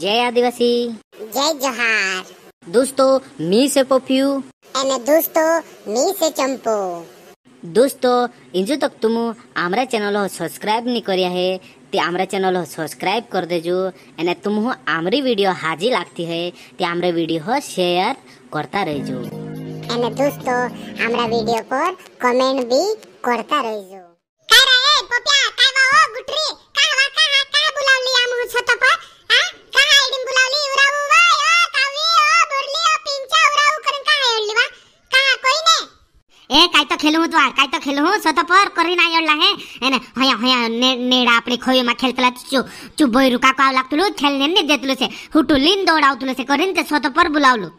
जय आदिवासी जय जोहार दोस्तों मी से पोपियू एंड दोस्तों मी से चंपो दोस्तों इंजो तक तुम आमरा चैनल हो सब्सक्राइब नहीं करिया है ते आमरा चैनल हो सब्सक्राइब कर दे जो एने तुम हो आमरी वीडियो हाजी लगती है ते आमरे वीडियो हो शेयर करता रह जो एने दोस्तों आमरा वीडियो पर कमेंट भी करता रहो काय रे पोपिया काय बाबा गुटरी ખેલું હતું આ કાંઈ તો ખેલું હું સતો પર કરીને આવ્યો લાહે એને હયા હયા નેડા આપણે ખોઈમાં ખેલતલા ચુ ચુ ભોયરું કાકો આવ લાગતું ખેલને ને દેતલું છે હુટું લીન દોડાવતું છે કરીને તે સતો પર બોલાવલું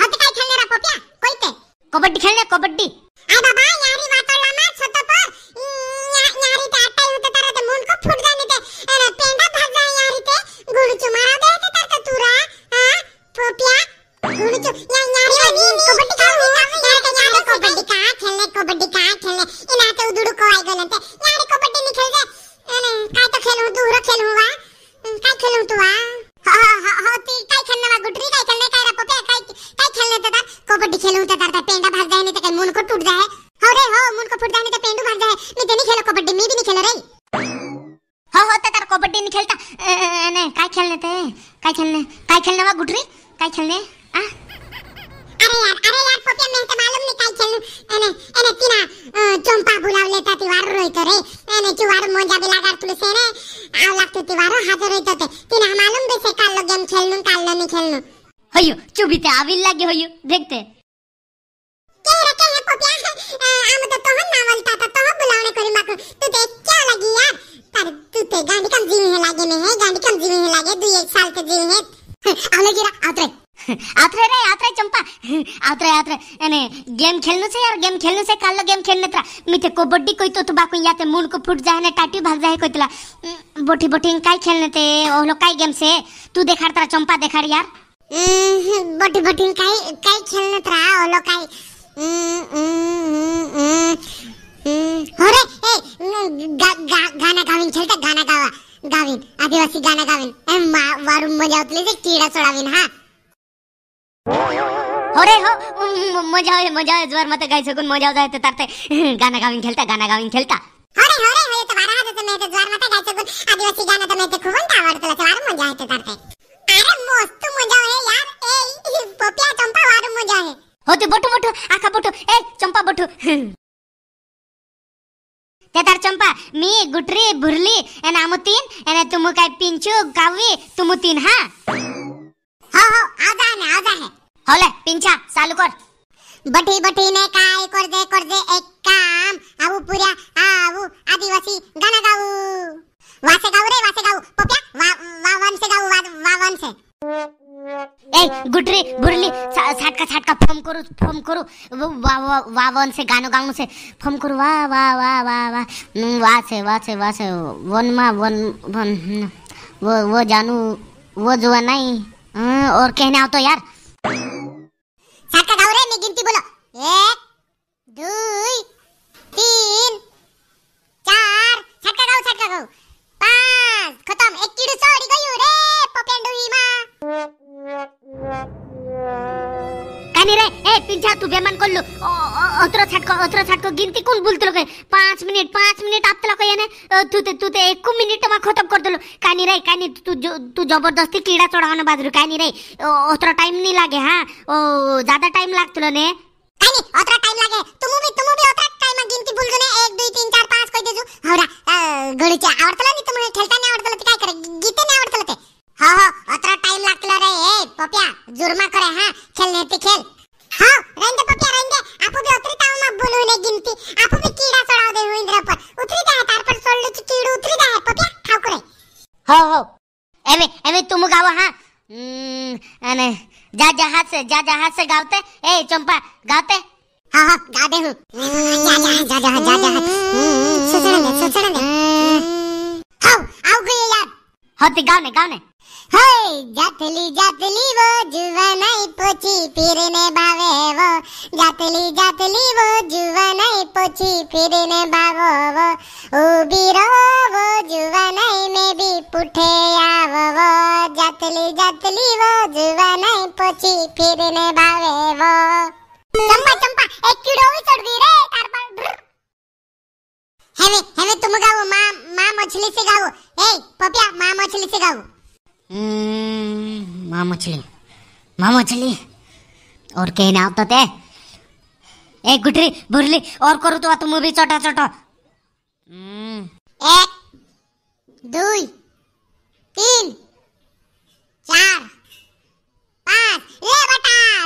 હા તો કાંઈ ખેલને રાખો ક્યાં કોઈ તે કબડ્ડી ખેલને કબડ્ડી આ બાબા યારી વાતો લામા સતો પર યારી તાટા યુ તારા તે મૂન કો ફૂટ જાને તે એને પેંડા मुनको टूट जाए हो रे हो मुनको फूट जाने तो पेंडू भाग जाए मैं नहीं खेलो कबड्डी मैं भी नहीं खेलो रे हो हो तो तार कबड्डी नहीं खेलता ने काय खेलने ते काय खेलने काय खेलने वा गुटरी काय खेलने आ अरे यार अरे यार पोपिया मैं तो मालूम नहीं काय खेलू एने एने तीना चंपा बुलाव लेता ती वार रोई तो रे एने जो वार मोंजा भी लागार तुले से ने आव लागतो ती वार हाजर रोई तो ते तीना मालूम भी से काल लो गेम खेलनू काल लो नहीं खेलनू होयो चुबीते आविल लागे होयो देखते ಆತ್ರ से यार गेम से गेम खेलने कोई तो तुबा को याते मुंड को फुट जाए ने टाटी भाग जाए बोटी बोटी इन काई खेलने ते ओलो काई गेम से तू देखा त्रा चंपा देखा यार बोटी इन काई काई खेलने त्रा ओलो काई गाना गाविन खेळता गाना गावा गाविन आदिवासी गाना गाविन ए वारून मजा उतली से कीडा सोडाविन हा अरे हो मजा मजा जोर मत गाय सकून मजा जायत तरते गाना गाविन खेलता गाना गाविन खेळता अरे अरे हे तो बारा हात तो मे तो जोर मत गाय सकून आदिवासी गाना तो मे ते खूप आवडतो वारून मजा येते तरते हो तू बटू बटू आखा बटू ए चंपा बटू तेतार चंपा मी गुटरी भुरली एन आमुतीन एन तुम काय पिंचू कावी तुमुतीन हा हो हो आजा ने आजा है होले पिंचा चालू कर बटी बटी ने काय कर दे कर दे एक काम आवू पुरिया आवू आदिवासी गाना गाऊ वासे गाऊ रे वासे गाऊ पप्या वा वा वन से गाऊ वा वा वन से ए गुटरी भुरली छाटका छाटका फम करू फम करू वाह वन से गानो गाउनु से फम करू वाह वाह वाह वाह वाह वाह से वाह से वाह से वन मा वन वन वो वो जानू वो जो नहीं हाँ, और कहने आओ तो यार छाटका गाओ रे नी गिनती बोलो एक दुई तीन चार छाटका गाओ छाटका गाओ पांच खत्म एक कीड़े सॉरी पिंछा तुबे मन कोल्लू ओत्रो छटको ओत्रो छटको गिनती कोण बोलतलो काय 5 मिनिट 5 मिनिट आपतला काय ने तू ते तू ते 1 मिनिट मा खतम करतलो कानी रे कानी तू तू जबरदस्ती कीड़ा चढावना बाजरू कानी रे ओत्रो टाइम नी लागे हा ओ ज्यादा टाइम लागतलो ने कानी ओत्रो टाइम लागे तुमू भी तुमू भी ओत्रो टाइम मा गिनती बोलगो ने 1 2 3 4 5 कई देजू हवरा गडीचे आवडतला नी तुम्हाला खेळता नाही आवडतला ते काय करे गीते नाही आवडतला ते हो हो ओत्रो टाइम लागतला रे ए पप्या जुर्मा करे हा खेळने ते खेळ हां रहने को तो क्या रहेंगे आपू भी उतरी ताऊ मत बोलो ने गिनती आपू भी कीड़ा सड़ाव दे इंद्र पर उतरी जाए तार पर सोड़ लो कीड़ो उतरी जाए पपिया खाओ करे हो हो एमे एमे तुम गावो हां हम्म, अने जा जहाज से जा जहाज से गावते ए चंपा गावते हां हां गा दे हूं हम्म, जा जा जा जा जा जा हम्म, सोचने सोचने हां आओ गए यार होती गावने गावने हाय जातली जातली वो जुवनाई पोची फिरने भावे वो जातली जातली वो जुवनाई पोची फिरने भावो वो उबी रहो वो जुवनाई में भी पुठे आवो वो जातली जातली वो जुवनाई पोची फिरने भावे वो चंपा चंपा एक कीड़ो ही चढ़ दी रे तार पर हमें हमें तुम गाओ माँ माँ मछली से गाओ ए पपिया माँ मछली से गाओ माँ मछली माँ मछली और कहीं ना होता थे ए गुटरी बुरली और करो तो तुम भी छोटा छोटा एक দুই তিন চার পাঁচ রে বেটা